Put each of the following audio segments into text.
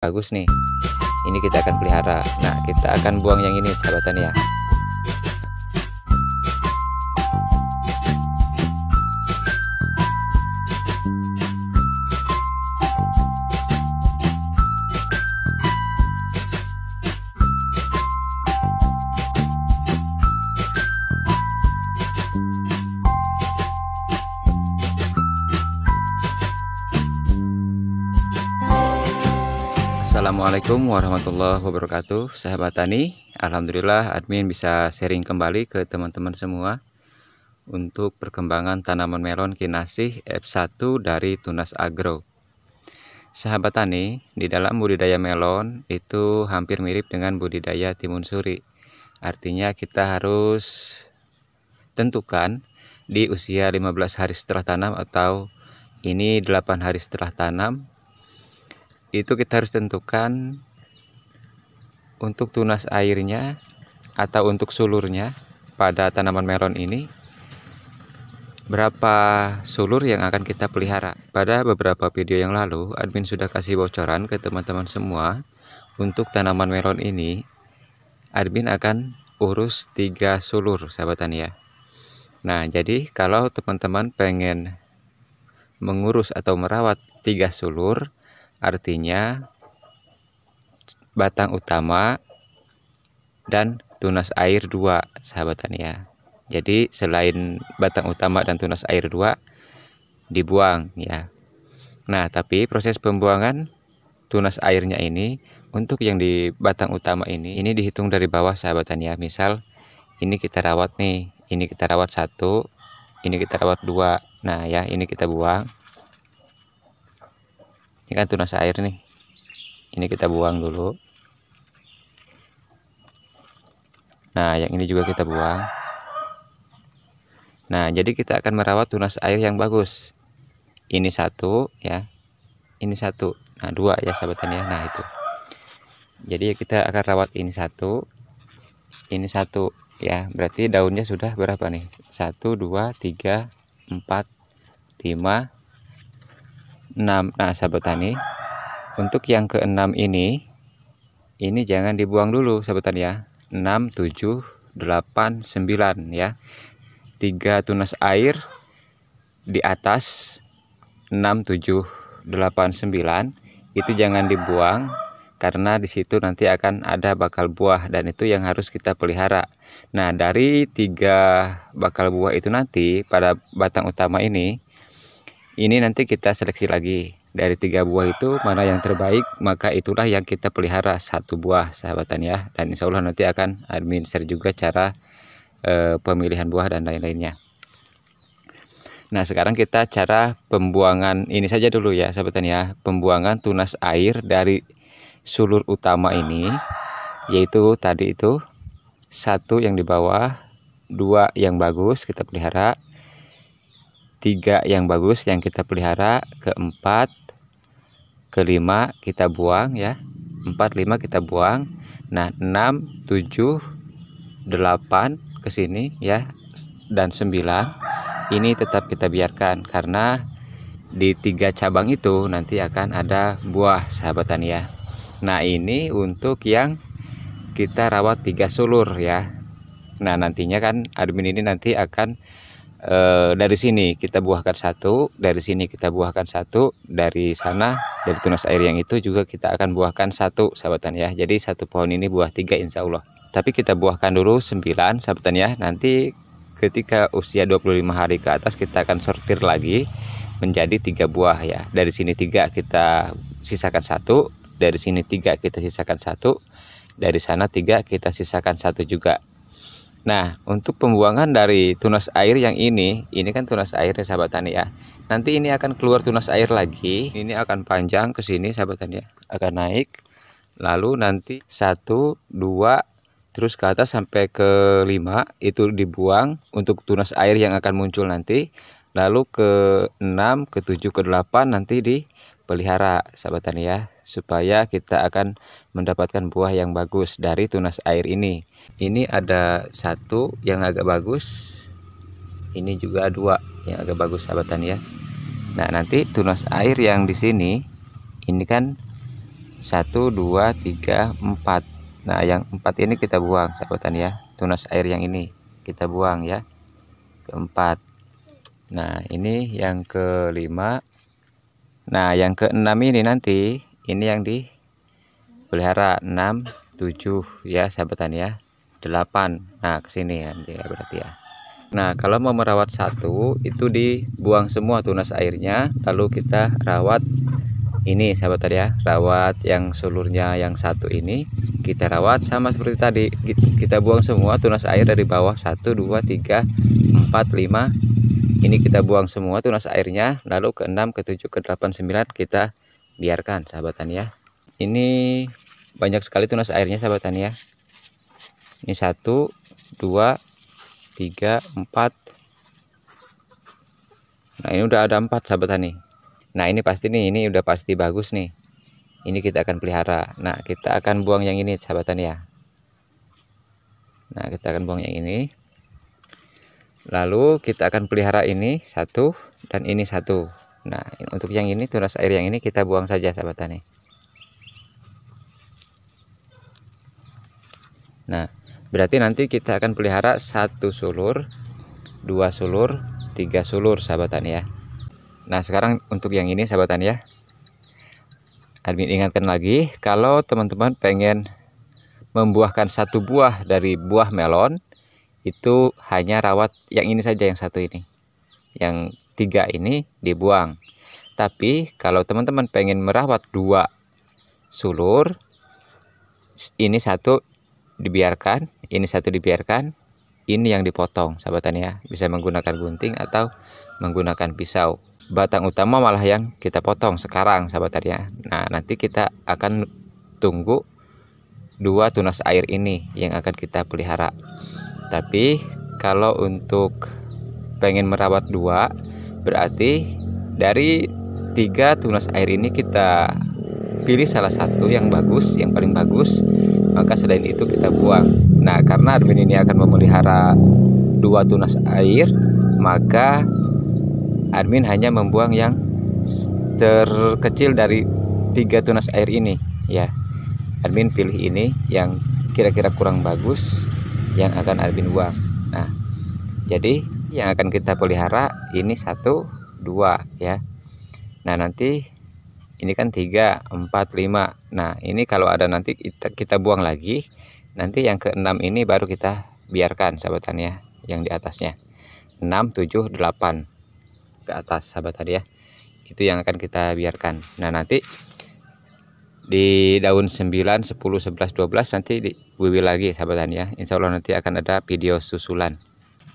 bagus nih ini kita akan pelihara nah kita akan buang yang ini sahabatan ya Assalamualaikum warahmatullahi wabarakatuh Sahabat Tani Alhamdulillah admin bisa sharing kembali ke teman-teman semua Untuk perkembangan tanaman melon kinasih F1 dari Tunas Agro Sahabat Tani, di dalam budidaya melon itu hampir mirip dengan budidaya timun suri Artinya kita harus tentukan di usia 15 hari setelah tanam atau ini 8 hari setelah tanam itu kita harus tentukan untuk tunas airnya atau untuk sulurnya pada tanaman melon ini berapa sulur yang akan kita pelihara pada beberapa video yang lalu admin sudah kasih bocoran ke teman-teman semua untuk tanaman melon ini admin akan urus tiga sulur sahabat tani ya nah jadi kalau teman-teman pengen mengurus atau merawat tiga sulur artinya batang utama dan tunas air dua sahabat tani ya jadi selain batang utama dan tunas air dua dibuang ya nah tapi proses pembuangan tunas airnya ini untuk yang di batang utama ini ini dihitung dari bawah sahabat tani ya misal ini kita rawat nih ini kita rawat satu ini kita rawat dua nah ya ini kita buang ini kan tunas air nih ini kita buang dulu nah yang ini juga kita buang nah jadi kita akan merawat tunas air yang bagus ini satu ya ini satu nah dua ya sahabatnya nah itu jadi kita akan rawat ini satu ini satu ya berarti daunnya sudah berapa nih satu dua tiga empat lima 6 nah sahabat tani untuk yang keenam ini ini jangan dibuang dulu sahabat tani ya 6 7 8 9 ya 3 tunas air di atas 6 7 8 9 itu jangan dibuang karena disitu nanti akan ada bakal buah dan itu yang harus kita pelihara. Nah, dari tiga bakal buah itu nanti pada batang utama ini ini nanti kita seleksi lagi dari tiga buah itu mana yang terbaik maka itulah yang kita pelihara satu buah sahabatan ya dan insya Allah nanti akan admin share juga cara e, pemilihan buah dan lain-lainnya nah sekarang kita cara pembuangan ini saja dulu ya sahabatan ya pembuangan tunas air dari sulur utama ini yaitu tadi itu satu yang di bawah dua yang bagus kita pelihara tiga yang bagus yang kita pelihara keempat kelima kita buang ya empat lima kita buang nah enam tujuh delapan kesini ya dan sembilan ini tetap kita biarkan karena di tiga cabang itu nanti akan ada buah sahabat ya nah ini untuk yang kita rawat tiga sulur ya nah nantinya kan admin ini nanti akan e, dari sini kita buahkan satu dari sini kita buahkan satu dari sana dari tunas air yang itu juga kita akan buahkan satu sahabatan ya jadi satu pohon ini buah tiga insya Allah tapi kita buahkan dulu sembilan, sahabatan ya nanti ketika usia 25 hari ke atas kita akan sortir lagi menjadi tiga buah ya dari sini tiga kita sisakan satu dari sini tiga kita sisakan satu dari sana tiga kita sisakan satu juga Nah, untuk pembuangan dari tunas air yang ini, ini kan tunas air ya sahabat tani ya. Nanti ini akan keluar tunas air lagi. Ini akan panjang ke sini sahabat tani ya. Akan naik. Lalu nanti satu, dua, terus ke atas sampai ke lima, itu dibuang untuk tunas air yang akan muncul nanti. Lalu ke enam, ke 7, ke 8 nanti dipelihara sahabat tani ya supaya kita akan mendapatkan buah yang bagus dari tunas air ini ini ada satu yang agak bagus ini juga dua yang agak bagus sahabatan ya nah nanti tunas air yang di sini ini kan satu dua tiga empat nah yang empat ini kita buang sahabatan ya tunas air yang ini kita buang ya keempat nah ini yang kelima nah yang keenam ini nanti ini yang di pelihara 6 7 ya sahabat tani ya 8 nah kesini ya, ya berarti ya Nah kalau mau merawat satu itu dibuang semua tunas airnya lalu kita rawat ini sahabat tadi ya rawat yang seluruhnya yang satu ini kita rawat sama seperti tadi kita buang semua tunas air dari bawah 1 2 3 4 5 ini kita buang semua tunas airnya lalu ke 6 ke 7 ke 8 9 kita biarkan sahabat tani ya ini banyak sekali tunas airnya sahabat tani ya ini satu dua tiga empat nah ini udah ada empat sahabat tani nah ini pasti nih ini udah pasti bagus nih ini kita akan pelihara nah kita akan buang yang ini sahabat tani ya nah kita akan buang yang ini lalu kita akan pelihara ini satu dan ini satu Nah, untuk yang ini tunas air yang ini kita buang saja sahabat tani. Nah, berarti nanti kita akan pelihara satu sulur, dua sulur, tiga sulur sahabat tani ya. Nah, sekarang untuk yang ini sahabat tani ya. Admin ingatkan lagi kalau teman-teman pengen membuahkan satu buah dari buah melon itu hanya rawat yang ini saja yang satu ini. Yang tiga ini dibuang. Tapi kalau teman-teman pengen merawat dua sulur, ini satu dibiarkan, ini satu dibiarkan, ini yang dipotong, sahabat tani ya. Bisa menggunakan gunting atau menggunakan pisau. Batang utama malah yang kita potong sekarang, sahabat tani ya. Nah, nanti kita akan tunggu dua tunas air ini yang akan kita pelihara. Tapi kalau untuk pengen merawat dua, Berarti dari tiga tunas air ini kita pilih salah satu yang bagus, yang paling bagus, maka selain itu kita buang. Nah, karena admin ini akan memelihara dua tunas air, maka admin hanya membuang yang terkecil dari tiga tunas air ini, ya. Admin pilih ini yang kira-kira kurang bagus yang akan admin buang. Nah, jadi yang akan kita pelihara ini satu dua ya nah nanti ini kan tiga empat lima nah ini kalau ada nanti kita, kita buang lagi nanti yang keenam ini baru kita biarkan sahabat tani ya yang di atasnya 6 7 delapan ke atas sahabat tadi ya itu yang akan kita biarkan nah nanti di daun 9, 10, 11, 12 nanti diwiwi lagi sahabat tani ya Insya Allah nanti akan ada video susulan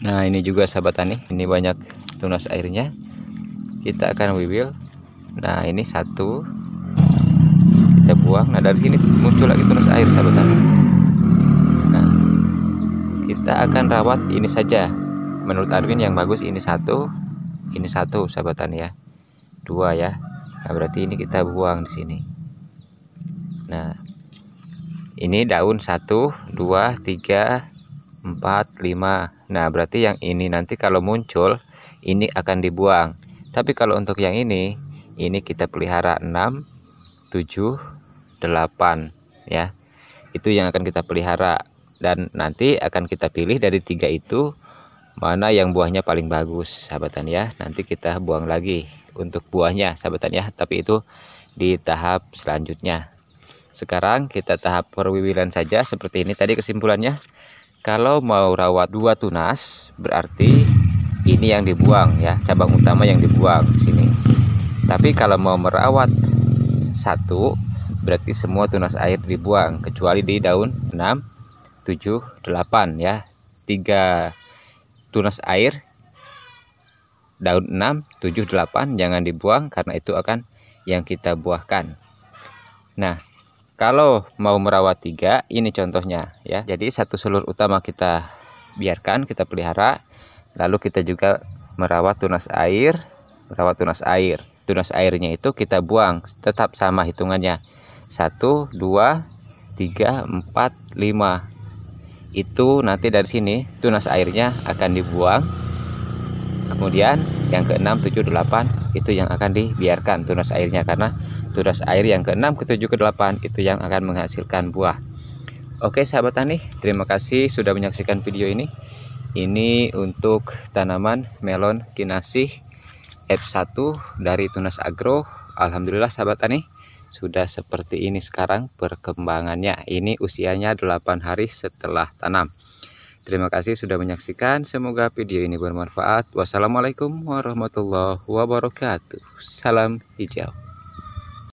Nah ini juga sahabat tani ini banyak tunas airnya kita akan wibil nah ini satu kita buang nah dari sini muncul lagi tunas air sahabat tani nah kita akan rawat ini saja menurut Arwin yang bagus ini satu ini satu sahabat tani ya dua ya nah berarti ini kita buang di sini nah ini daun satu dua tiga 4, 5. Nah, berarti yang ini nanti kalau muncul, ini akan dibuang. Tapi kalau untuk yang ini, ini kita pelihara 6, 7, 8 ya. Itu yang akan kita pelihara dan nanti akan kita pilih dari tiga itu mana yang buahnya paling bagus, sahabatan ya. Nanti kita buang lagi untuk buahnya, sahabatan ya. Tapi itu di tahap selanjutnya. Sekarang kita tahap perwiwilan saja seperti ini tadi kesimpulannya kalau mau rawat dua tunas berarti ini yang dibuang ya cabang utama yang dibuang sini tapi kalau mau merawat satu berarti semua tunas air dibuang kecuali di daun 6 7 8 ya tiga tunas air daun 6 7 8 jangan dibuang karena itu akan yang kita buahkan nah kalau mau merawat tiga ini contohnya ya jadi satu seluruh utama kita biarkan kita pelihara lalu kita juga merawat tunas air merawat tunas air tunas airnya itu kita buang tetap sama hitungannya Satu, dua, tiga, empat, lima. itu nanti dari sini tunas airnya akan dibuang kemudian yang keenam, tujuh, delapan, itu yang akan dibiarkan tunas airnya karena turas air yang keenam ketujuh ke-7, itu yang akan menghasilkan buah. Oke sahabat tani, terima kasih sudah menyaksikan video ini. Ini untuk tanaman melon kinasih F1 dari Tunas Agro. Alhamdulillah sahabat tani, sudah seperti ini sekarang perkembangannya. Ini usianya 8 hari setelah tanam. Terima kasih sudah menyaksikan. Semoga video ini bermanfaat. Wassalamualaikum warahmatullahi wabarakatuh. Salam hijau.